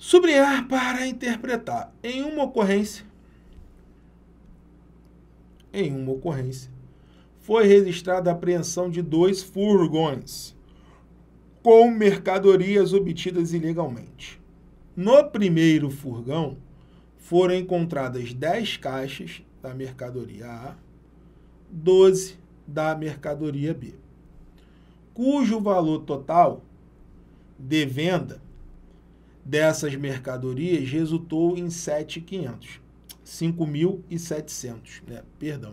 Sublinhar para interpretar. Em uma ocorrência, em uma ocorrência, foi registrada a apreensão de dois furgões com mercadorias obtidas ilegalmente. No primeiro furgão, foram encontradas 10 caixas da mercadoria A, 12 da mercadoria B, cujo valor total de venda dessas mercadorias resultou em 7,500. 5.700, né? perdão.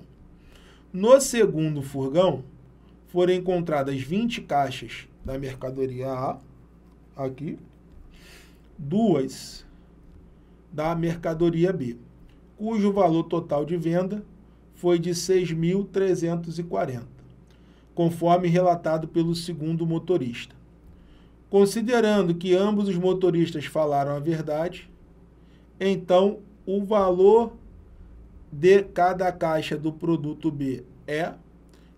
No segundo furgão, foram encontradas 20 caixas da mercadoria A, aqui, duas da mercadoria B, cujo valor total de venda foi de 6.340, conforme relatado pelo segundo motorista. Considerando que ambos os motoristas falaram a verdade, então o valor de cada caixa do produto B é.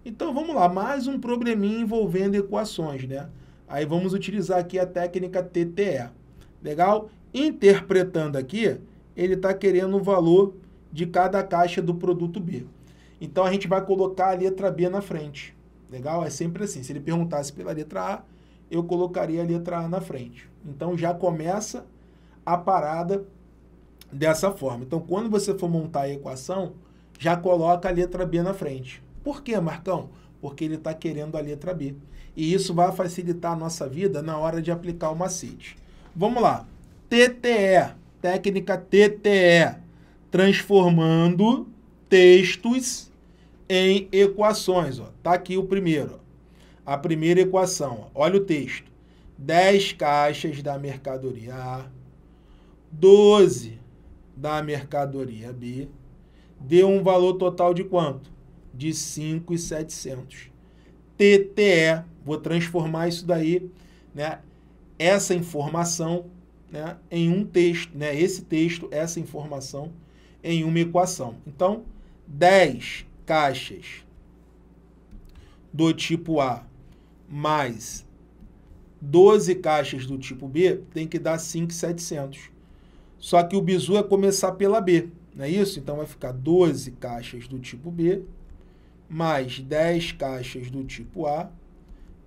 Então vamos lá, mais um probleminha envolvendo equações, né? Aí vamos utilizar aqui a técnica TTE. Legal? Interpretando aqui, ele está querendo o valor de cada caixa do produto B. Então a gente vai colocar a letra B na frente. Legal? É sempre assim. Se ele perguntasse pela letra A, eu colocaria a letra A na frente. Então já começa a parada dessa forma. Então quando você for montar a equação, já coloca a letra B na frente. Por quê, Marcão? Porque ele está querendo a letra B. E isso vai facilitar a nossa vida na hora de aplicar o macete. Vamos lá. TTE, técnica TTE, transformando textos em equações. Ó. Tá aqui o primeiro a primeira equação. Olha o texto. 10 caixas da mercadoria A, 12 da mercadoria B, deu um valor total de quanto? De 5,700. TTE, vou transformar isso daí, né? Essa informação, né, em um texto, né? Esse texto, essa informação em uma equação. Então, 10 caixas do tipo A mais 12 caixas do tipo B, tem que dar 5,700. Só que o bizu é começar pela B, não é isso? Então vai ficar 12 caixas do tipo B, mais 10 caixas do tipo A,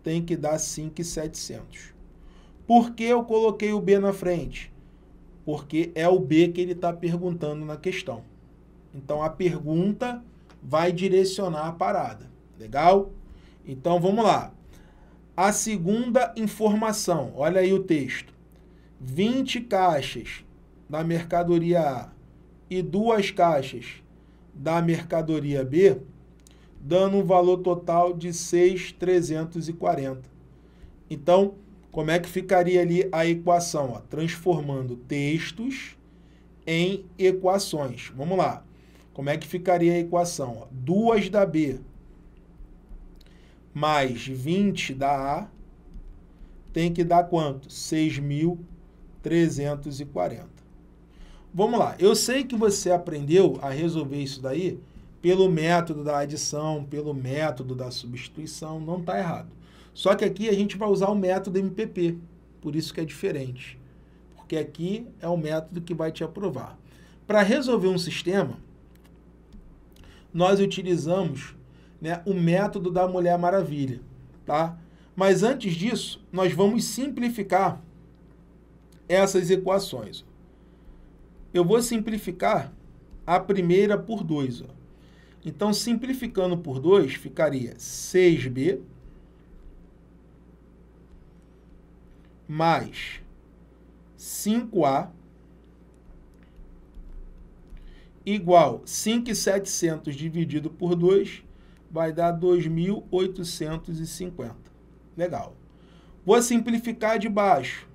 tem que dar 5,700. Por que eu coloquei o B na frente? Porque é o B que ele está perguntando na questão. Então a pergunta vai direcionar a parada, legal? Então vamos lá. A segunda informação, olha aí o texto. 20 caixas da mercadoria A e duas caixas da mercadoria B, dando um valor total de 6,340. Então, como é que ficaria ali a equação? Ó? Transformando textos em equações. Vamos lá. Como é que ficaria a equação? Ó? Duas da B mais 20 da A tem que dar quanto? 6.340. Vamos lá. Eu sei que você aprendeu a resolver isso daí pelo método da adição, pelo método da substituição, não está errado. Só que aqui a gente vai usar o método MPP, por isso que é diferente. Porque aqui é o método que vai te aprovar. Para resolver um sistema, nós utilizamos né, o método da Mulher Maravilha, tá? Mas antes disso, nós vamos simplificar essas equações. Eu vou simplificar a primeira por 2. Então, simplificando por 2, ficaria 6b mais 5a igual 5,700 dividido por 2 vai dar 2.850. Legal. Vou simplificar de baixo.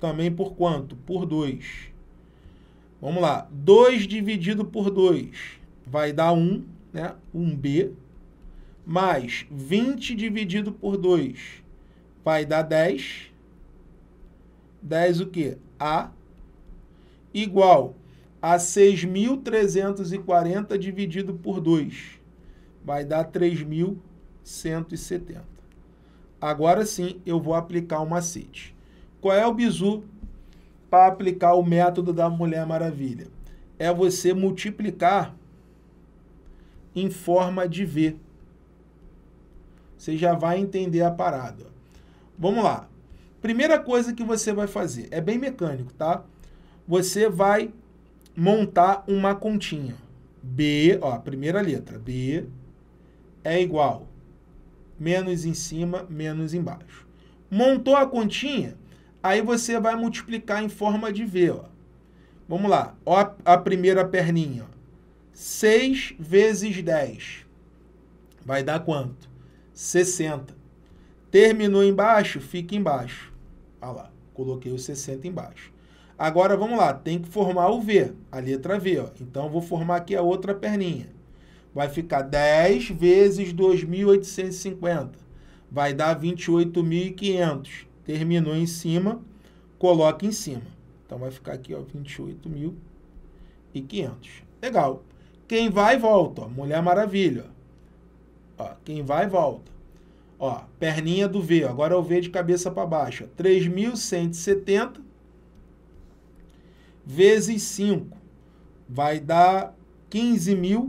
Também por quanto? Por 2. Vamos lá. 2 dividido por 2 vai dar 1, né? 1B. Mais 20 dividido por 2 vai dar 10. 10 o quê? A igual a 6.340 dividido por 2 vai dar 3.170. Agora sim, eu vou aplicar o macete. Qual é o bizu para aplicar o método da Mulher Maravilha? É você multiplicar em forma de V. Você já vai entender a parada. Vamos lá. Primeira coisa que você vai fazer, é bem mecânico, tá? Você vai montar uma continha. B, ó, primeira letra, B, é igual menos em cima, menos embaixo. Montou a continha, aí você vai multiplicar em forma de V. Ó. Vamos lá, ó, a primeira perninha. Ó. 6 vezes 10 vai dar quanto? 60. Terminou embaixo, fica embaixo. Olha lá, coloquei o 60 embaixo. Agora vamos lá, tem que formar o V, a letra V. Ó. Então vou formar aqui a outra perninha. Vai ficar 10 vezes 2.850. Vai dar 28.500. Terminou em cima, coloca em cima. Então vai ficar aqui, ó, 28.500. Legal. Quem vai, volta. Ó. Mulher Maravilha. Ó, quem vai, volta. Ó, perninha do V. Agora é o V de cabeça para baixo. 3.170 vezes 5 vai dar 15.000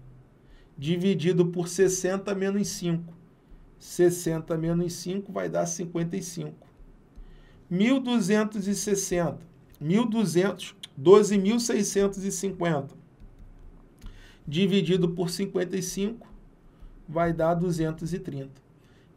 dividido por 60 menos 5. 60 menos 5 vai dar 55. 1.260. 1.200, 12.650. Dividido por 55 vai dar 230.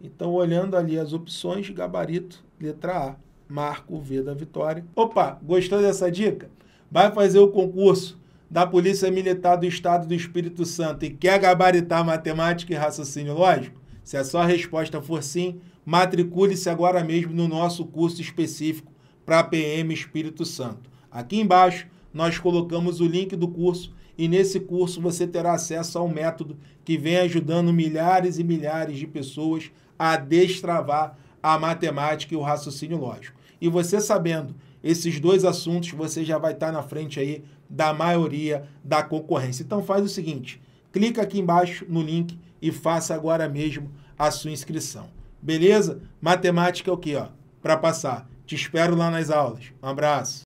Então, olhando ali as opções, gabarito, letra A. Marco o V da vitória. Opa, gostou dessa dica? Vai fazer o concurso da Polícia Militar do Estado do Espírito Santo e quer gabaritar matemática e raciocínio lógico? Se a sua resposta for sim, matricule-se agora mesmo no nosso curso específico para PM Espírito Santo. Aqui embaixo nós colocamos o link do curso e nesse curso você terá acesso ao método que vem ajudando milhares e milhares de pessoas a destravar a matemática e o raciocínio lógico. E você sabendo esses dois assuntos, você já vai estar na frente aí da maioria da concorrência. Então faz o seguinte, clica aqui embaixo no link e faça agora mesmo a sua inscrição. Beleza? Matemática é o que, ó? Para passar. Te espero lá nas aulas. Um abraço.